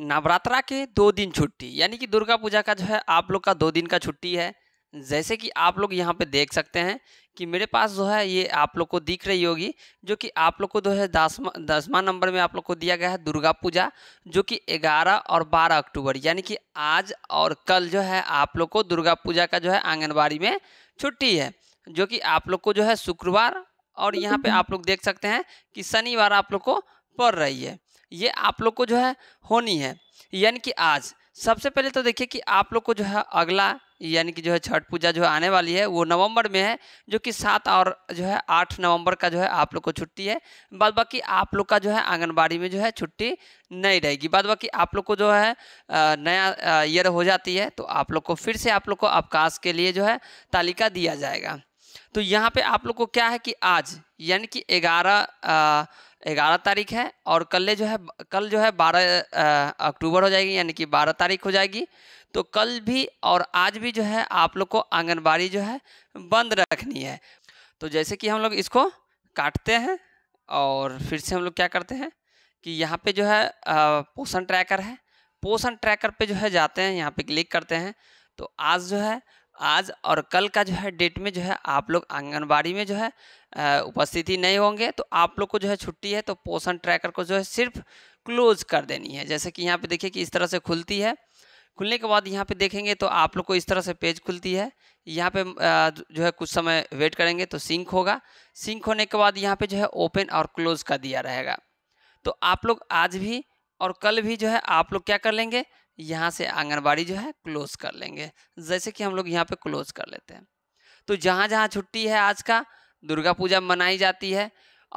नवरात्रा के दो दिन छुट्टी यानी कि दुर्गा पूजा का जो है आप लोग का दो दिन का छुट्टी है जैसे कि आप लोग यहाँ पे देख सकते हैं कि मेरे पास जो है ये आप लोग को दिख रही होगी जो कि आप लोग को जो है दसवा दसवा नंबर में आप लोग को दिया गया है दुर्गा पूजा जो कि 11 और 12 अक्टूबर यानी कि आज और कल जो है आप लोग को दुर्गा पूजा का जो है आंगनबाड़ी में छुट्टी है जो कि आप लोग को जो है शुक्रवार और यहाँ पर आप लोग देख सकते हैं कि शनिवार आप लोग को पड़ रही है ये आप लोग को जो है होनी है यानी कि आज सबसे पहले तो देखिए कि आप लोग को जो है अगला यानी कि जो है छठ पूजा जो है आने वाली है वो नवंबर में है जो कि सात और जो है आठ नवंबर का जो है आप लोग को छुट्टी है बाद बाकी आप लोग का जो है आंगनबाड़ी में जो है छुट्टी नहीं रहेगी बाद बाकी आप लोग को जो है नया ईयर हो जाती है तो आप लोग को फिर से आप लोग को अवकाश के लिए जो है तालिका दिया जाएगा तो यहाँ पर आप लोग को क्या है कि आज यानी कि ग्यारह ग्यारह तारीख है और कल जो है कल जो है बारह अक्टूबर हो जाएगी यानी कि बारह तारीख हो जाएगी तो कल भी और आज भी जो है आप लोग को आंगनबाड़ी जो है बंद रखनी है तो जैसे कि हम लोग इसको काटते हैं और फिर से हम लोग क्या करते हैं कि यहाँ पे जो है पोषण ट्रैकर है पोषण ट्रैकर पे जो है जाते हैं यहाँ पे क्लिक करते हैं तो आज जो है आज और कल का जो है डेट में जो है आप लोग आंगनबाड़ी में जो है उपस्थिति नहीं होंगे तो आप लोग को जो है छुट्टी है तो पोषण ट्रैकर को जो है सिर्फ क्लोज कर देनी है जैसे कि यहाँ पे देखिए कि इस तरह से खुलती है खुलने के बाद यहाँ पे देखेंगे तो आप लोग को इस तरह से पेज खुलती है यहाँ पे जो है कुछ समय वेट करेंगे तो सिंक होगा सिंक होने के बाद यहाँ पे जो है ओपन और क्लोज का दिया रहेगा तो आप लोग आज भी और कल भी जो है आप लोग क्या कर लेंगे यहाँ से आंगनबाड़ी जो है क्लोज कर लेंगे जैसे कि हम लोग यहाँ पे क्लोज कर लेते हैं तो जहाँ जहाँ छुट्टी है आज का दुर्गा पूजा मनाई जाती है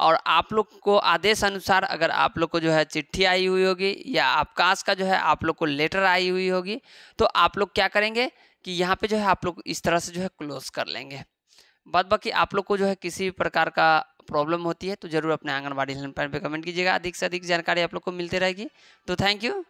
और आप लोग को आदेश अनुसार अगर आप लोग को जो है चिट्ठी आई हुई होगी या आपकाश का जो है आप लोग को लेटर आई हुई होगी तो आप लोग क्या करेंगे कि यहाँ पे जो है आप लोग इस तरह से जो है क्लोज कर लेंगे बाद बाकी आप लोग को जो है किसी भी प्रकार का प्रॉब्लम होती है तो ज़रूर अपने आंगनबाड़ी हेल्पलाइन पर कमेंट कीजिएगा अधिक से अधिक जानकारी आप लोग को मिलती रहेगी तो थैंक यू